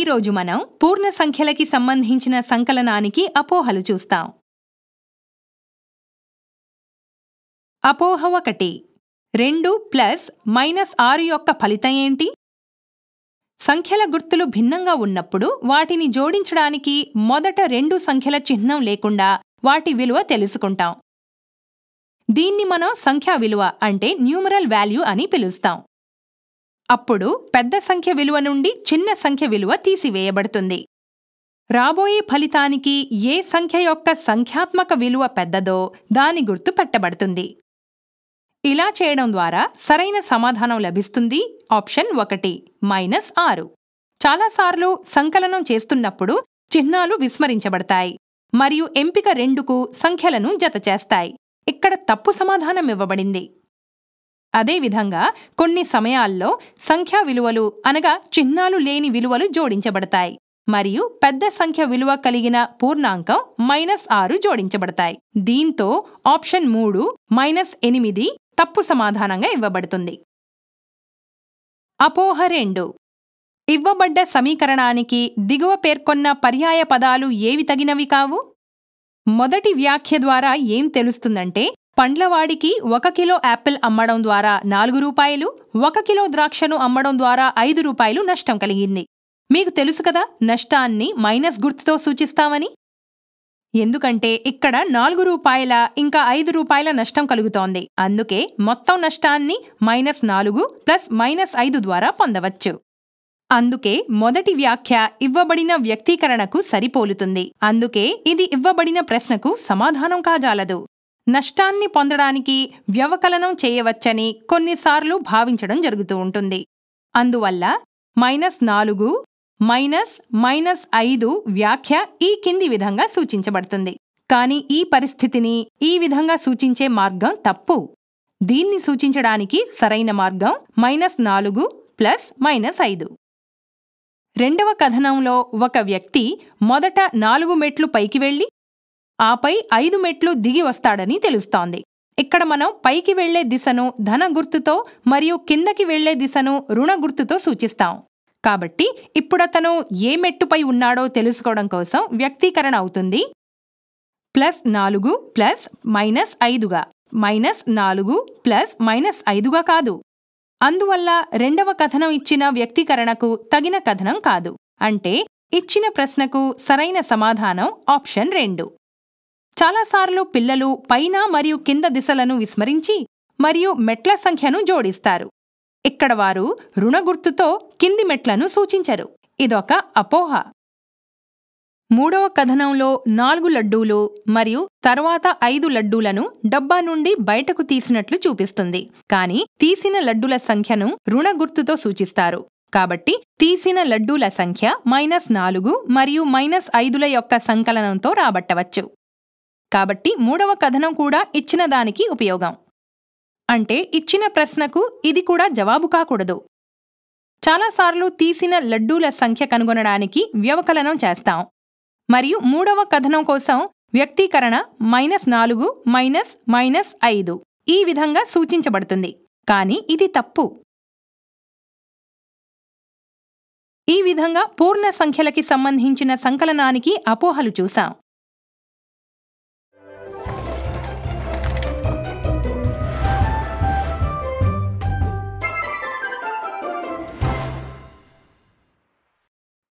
ఈరోజు మనం పూర్ణ సంఖ్యలకి సంబంధించిన సంకలనానికి అపోహలు చూస్తాం అపోహ ఒకటి రెండు ప్లస్ మైనస్ ఆరు యొక్క ఫలితం ఏంటి సంఖ్యల గుర్తులు భిన్నంగా ఉన్నప్పుడు వాటిని జోడించడానికి మొదట రెండు సంఖ్యల చిహ్నం లేకుండా వాటి విలువ తెలుసుకుంటాం దీన్ని మనం సంఖ్యా విలువ అంటే న్యూమరల్ వాల్యూ అని పిలుస్తాం అప్పుడు పెద్ద సంఖ్య విలువ నుండి చిన్న సంఖ్య విలువ తీసివేయబడుతుంది రాబోయే ఫలితానికి ఏ సంఖ్య యొక్క సంఖ్యాత్మక విలువ పెద్దదో దాని గుర్తు పెట్టబడుతుంది ఇలా చేయడం ద్వారా సరైన సమాధానం లభిస్తుంది ఆప్షన్ ఒకటి మైనస్ ఆరు చాలాసార్లు సంకలనం చేస్తున్నప్పుడు చిహ్నాలు విస్మరించబడతాయి మరియు ఎంపిక రెండుకు సంఖ్యలను జతచేస్తాయి ఇక్కడ తప్పు సమాధానం ఇవ్వబడింది అదేవిధంగా కొన్ని సమయాల్లో సంఖ్యా విలువలు అనగా చిహ్నాలు లేని విలువలు జోడించబడతాయి మరియు పెద్ద సంఖ్య విలువ కలిగిన పూర్ణాంకం మైనస్ ఆరు జోడించబడతాయి దీంతో ఆప్షన్ మూడు మైనస్ ఎనిమిది తప్పు సమాధానంగా ఇవ్వబడుతుంది అపోహ రెండు ఇవ్వబడ్డ సమీకరణానికి దిగువ పేర్కొన్న పర్యాయ పదాలు ఏవి తగినవి కావు మొదటి వ్యాఖ్య ద్వారా ఏం తెలుస్తుందంటే పండ్లవాడికి ఒక కిలో యాపిల్ అమ్మడం ద్వారా నాలుగు రూపాయలు ఒక కిలో ద్రాక్షను అమ్మడం ద్వారా ఐదు రూపాయలు నష్టం కలిగింది మీకు తెలుసు కదా నష్టాన్ని మైనస్ గుర్తుతో సూచిస్తామని ఎందుకంటే ఇక్కడ నాలుగు రూపాయల ఇంకా ఐదు రూపాయల నష్టం కలుగుతోంది అందుకే మొత్తం నష్టాన్ని మైనస్ నాలుగు ప్లస్ మైనస్ ఐదు ద్వారా పొందవచ్చు అందుకే మొదటి వ్యాఖ్య ఇవ్వబడిన వ్యక్తీకరణకు సరిపోలుతుంది అందుకే ఇది ఇవ్వబడిన ప్రశ్నకు సమాధానం కాజాలదు నష్టాన్ని పొందడానికి వ్యవకలనం చేయవచ్చని కొన్నిసార్లు భావించడం జరుగుతూ ఉంటుంది అందువల్ల మైనస్ నాలుగు మైనస్ మైనస్ ఐదు వ్యాఖ్య ఈ కింది విధంగా సూచించబడుతుంది కాని ఈ పరిస్థితిని ఈ విధంగా సూచించే మార్గం తప్పు దీన్ని సూచించడానికి సరైన మార్గం మైనస్ నాలుగు ప్లస్ మైనస్ ఐదు రెండవ కథనంలో ఒక వ్యక్తి మొదట నాలుగు మెట్లు పైకి వెళ్ళి ఆపై ఐదు మెట్లు దిగి వస్తాడని తెలుస్తోంది ఇక్కడ మనం పైకి వెళ్లే దిశను ధన గుర్తుతో మరియు కిందకి వెళ్లే దిశను రుణ గుర్తుతో సూచిస్తాం కాబట్టి ఇప్పుడు ఏ మెట్టుపై ఉన్నాడో తెలుసుకోవడం కోసం వ్యక్తీకరణ అవుతుంది ప్లస్ నాలుగు ప్లస్ మైనస్ ఐదుగా మైనస్ నాలుగు ప్లస్ మైనస్ ఐదుగా కాదు అందువల్ల రెండవ కథనం ఇచ్చిన వ్యక్తీకరణకు తగిన కథనం కాదు అంటే ఇచ్చిన ప్రశ్నకు సరైన సమాధానం ఆప్షన్ రెండు చాలాసార్లు పిల్లలు పైన మరియు కింద దిశలను విస్మరించి మరియు మెట్ల సంఖ్యను జోడిస్తారు ఇక్కడ వారు రుణగుర్తుతో కింది మెట్లను సూచించరు ఇదొక అపోహ మూడవ కథనంలో నాలుగు లడ్డూలు మరియు తర్వాత ఐదు లడ్డూలను డబ్బా నుండి బయటకు తీసినట్లు చూపిస్తుంది కానీ తీసిన లడ్డూల సంఖ్యను రుణ గుర్తుతో సూచిస్తారు కాబట్టి తీసిన లడ్డూల సంఖ్య మైనస్ నాలుగు మరియు మైనస్ ఐదుల యొక్క సంకలనంతో రాబట్టవచ్చు కాబట్టి మూడవ కథనం కూడా ఇచ్చిన దానికి ఉపయోగం అంటే ఇచ్చిన ప్రశ్నకు ఇది కూడా జవాబు కాకూడదు చాలాసార్లు తీసిన లడ్డూల సంఖ్య కనుగొనడానికి వ్యవకలనం చేస్తాం మరియు మూడవ కథనం కోసం వ్యక్తీకరణ మైనస్ నాలుగు మైనస్ మైనస్ ఐదు ఈ విధంగా సూచించబడుతుంది కాని ఇది తప్పు ఈ విధంగా పూర్ణ సంఖ్యలకి సంబంధించిన సంకలనానికి అపోహలు చూశాం